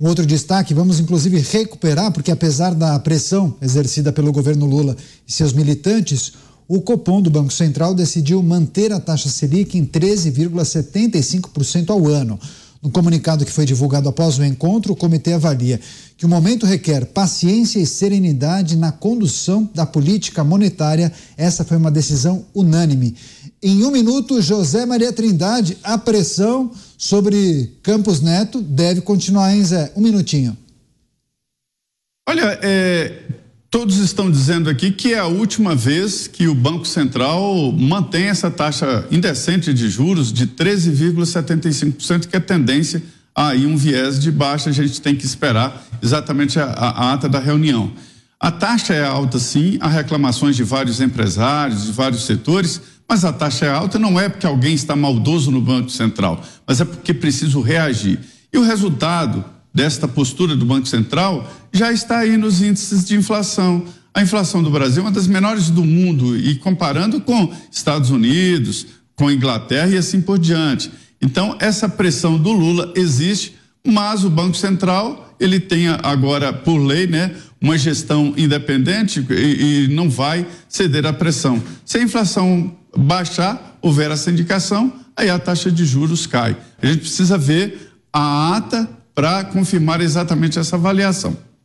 Um Outro destaque, vamos inclusive recuperar, porque apesar da pressão exercida pelo governo Lula e seus militantes, o Copom do Banco Central decidiu manter a taxa Selic em 13,75% ao ano. No comunicado que foi divulgado após o encontro, o comitê avalia que o momento requer paciência e serenidade na condução da política monetária. Essa foi uma decisão unânime. Em um minuto, José Maria Trindade, a pressão sobre Campos Neto deve continuar, hein, Zé? Um minutinho. Olha, é, Todos estão dizendo aqui que é a última vez que o Banco Central mantém essa taxa indecente de juros de 13,75%, que é tendência aí um viés de baixa, a gente tem que esperar exatamente a, a, a, ata da reunião. A taxa é alta, sim, há reclamações de vários empresários, de vários setores, mas a taxa é alta não é porque alguém está maldoso no Banco Central, mas é porque é preciso reagir. E o resultado desta postura do Banco Central já está aí nos índices de inflação. A inflação do Brasil é uma das menores do mundo e comparando com Estados Unidos, com Inglaterra e assim por diante. Então, essa pressão do Lula existe, mas o Banco Central, ele tem agora, por lei, né, uma gestão independente e, e não vai ceder à pressão. Se a inflação baixar, houver essa indicação, aí a taxa de juros cai. A gente precisa ver a ata para confirmar exatamente essa avaliação.